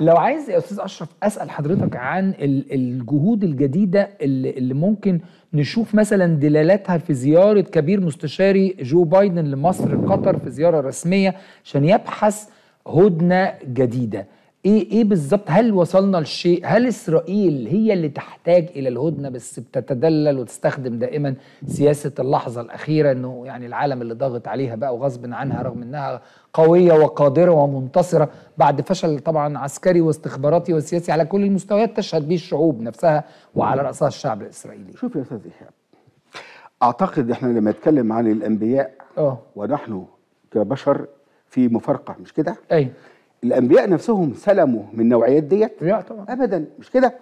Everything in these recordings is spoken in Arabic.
لو عايز يا استاذ اشرف اسال حضرتك عن الجهود الجديده اللي ممكن نشوف مثلا دلالاتها في زياره كبير مستشاري جو بايدن لمصر قطر في زياره رسميه عشان يبحث هدنه جديده ايه ايه بالظبط هل وصلنا لشيء هل اسرائيل هي اللي تحتاج الى الهدنه بس بتتدلل وتستخدم دائما سياسه اللحظه الاخيره انه يعني العالم اللي ضاغط عليها بقى وغصب عنها رغم انها قويه وقادره ومنتصره بعد فشل طبعا عسكري واستخباراتي وسياسي على كل المستويات تشهد به الشعوب نفسها وعلى راسها الشعب الاسرائيلي شوف يا استاذ ايهاب اعتقد احنا لما نتكلم عن الانبياء أوه. ونحن كبشر في مفارقه مش كده ايوه الانبياء نفسهم سلموا من نوعيات ديت لا طبعا ابدا مش كده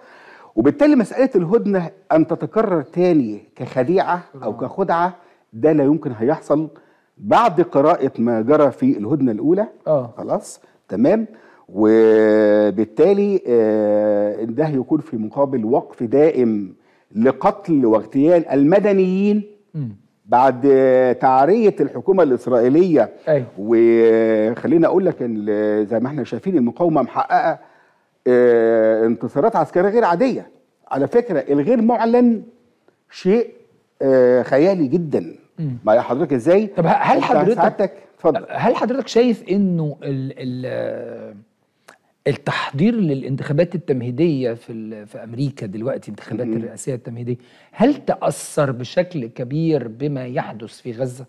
وبالتالي مساله الهدنه ان تتكرر تاني كخديعه او كخدعه ده لا يمكن هيحصل بعد قراءه ما جرى في الهدنه الاولى آه. خلاص تمام وبالتالي آه، ده يكون في مقابل وقف دائم لقتل واغتيال المدنيين م. بعد تعرية الحكومة الإسرائيلية أي. أيوه. وخلينا أقول لك إن زي ما احنا شايفين المقاومة محققة آه، انتصارات عسكرية غير عادية على فكرة الغير معلن شيء آه، خيالي جدا ما يا حضرتك ازاي طب هل حضرتك اتفضل هل حضرتك شايف انه ال ال التحضير للانتخابات التمهيديه في في امريكا دلوقتي انتخابات الرئاسيه التمهيديه هل تاثر بشكل كبير بما يحدث في غزه؟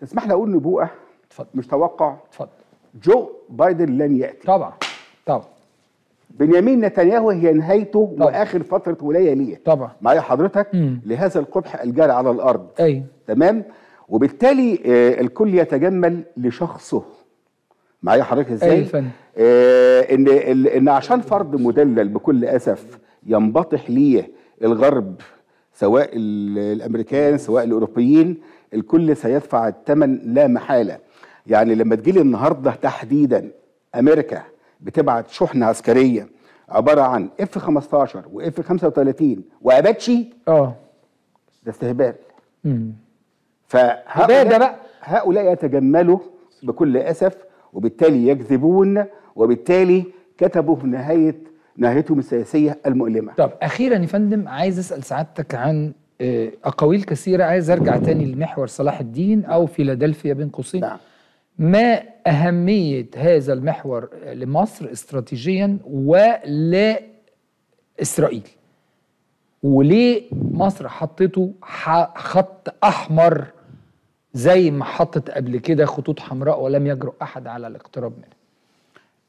تسمح لي اقول نبوءه اتفضل مش توقع اتفضل جو بايدن لن ياتي طبعا طبعا بنيامين نتنياهو هي نهايته طبعا. واخر فتره ولايه ليه طبعا معايا حضرتك مم. لهذا القبح الجاري على الارض ايوه تمام وبالتالي آه الكل يتجمل لشخصه معايا حضرتك ازاي أي فن. آه ان ان عشان فرض مدلل بكل اسف ينبطح ليه الغرب سواء الامريكان سواء الاوروبيين الكل سيدفع الثمن لا محاله يعني لما تجيلي النهارده تحديدا امريكا بتبعت شحنه عسكريه عباره عن اف 15 واف 35 واباتشي اه ده استهبال فهؤلاء بقى هؤلاء يتجملوا بكل اسف وبالتالي يكذبون وبالتالي كتبوا في نهايه نهايتهم السياسيه المؤلمه. طب اخيرا يا فندم عايز اسال سعادتك عن آه، اقاويل كثيره عايز ارجع تاني لمحور صلاح الدين او فيلادلفيا بين قوسين. نعم. ما اهميه هذا المحور لمصر استراتيجيا ولا اسرائيل؟ وليه مصر حطته خط احمر زي ما حطت قبل كده خطوط حمراء ولم يجرؤ احد على الاقتراب منها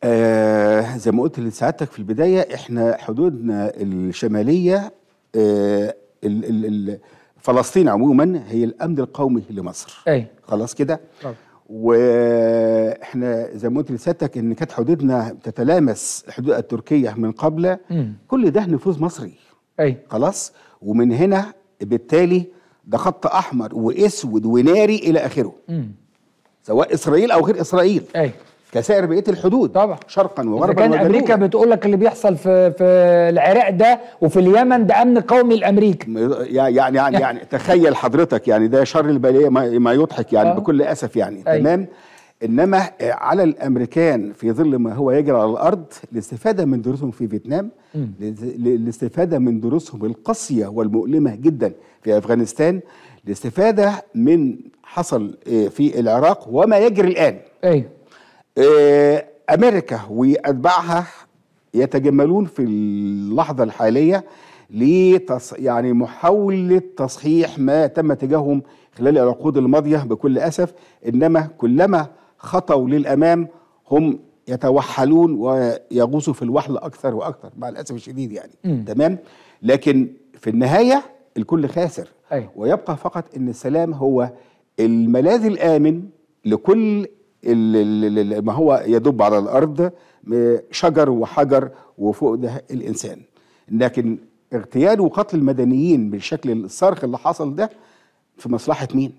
آه زي ما قلت لسعادتك في البدايه احنا حدودنا الشماليه آه ال ال الـ فلسطين عموما هي الامن القومي لمصر أي. خلاص كده واحنا زي ما قلت لسعادتك ان كانت حدودنا تتلامس الحدود التركيه من قبل مم. كل ده نفوذ مصري أي. خلاص ومن هنا بالتالي ده خط احمر واسود وناري الى اخره م. سواء اسرائيل او غير اسرائيل أي. كسائر بقيه الحدود طبعا شرقا وغربا كان امريكا بتقول لك اللي بيحصل في في العراق ده وفي اليمن ده امن قومي لامريكا يعني يعني يعني, يعني تخيل حضرتك يعني ده شر البليه ما, ما يضحك يعني آه. بكل اسف يعني أي. أيوه. تمام انما آه، على الامريكان في ظل ما هو يجري على الارض الاستفاده من دروسهم في فيتنام الاستفاده من دروسهم القاسيه والمؤلمه جدا في افغانستان الاستفاده من حصل آه، في العراق وما يجري الان ايوه آه، أمريكا وأتباعها يتجملون في اللحظة الحالية لتص... يعني محاولة تصحيح ما تم تجاههم خلال العقود الماضية بكل أسف إنما كلما خطوا للأمام هم يتوحلون ويغوصوا في الوحل أكثر وأكثر مع الأسف الشديد يعني م. تمام لكن في النهاية الكل خاسر أي. أيوة. ويبقى فقط إن السلام هو الملاذ الآمن لكل ما هو يدب على الارض شجر وحجر وفوق ده الانسان لكن اغتيال وقتل المدنيين بالشكل الصارخ اللي حصل ده في مصلحه مين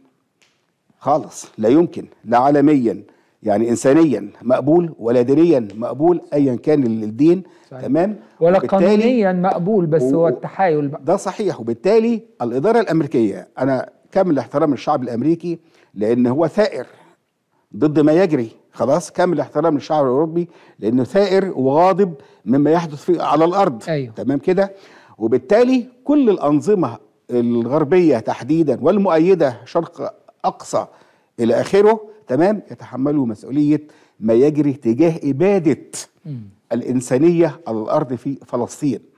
خالص لا يمكن لا عالميا يعني انسانيا مقبول ولا دينيا مقبول ايا كان الدين صحيح. تمام ولا قانونيا مقبول بس و... هو التحايل بقى. ده صحيح وبالتالي الاداره الامريكيه انا كامل احترام الشعب الامريكي لان هو ثائر ضد ما يجري خلاص كامل احترام للشعب الاوروبي لانه ثائر وغاضب مما يحدث في على الارض أيوه. تمام كده وبالتالي كل الانظمه الغربيه تحديدا والمؤيده شرق اقصى الى اخره تمام يتحملوا مسؤوليه ما يجري تجاه اباده م. الانسانيه على الارض في فلسطين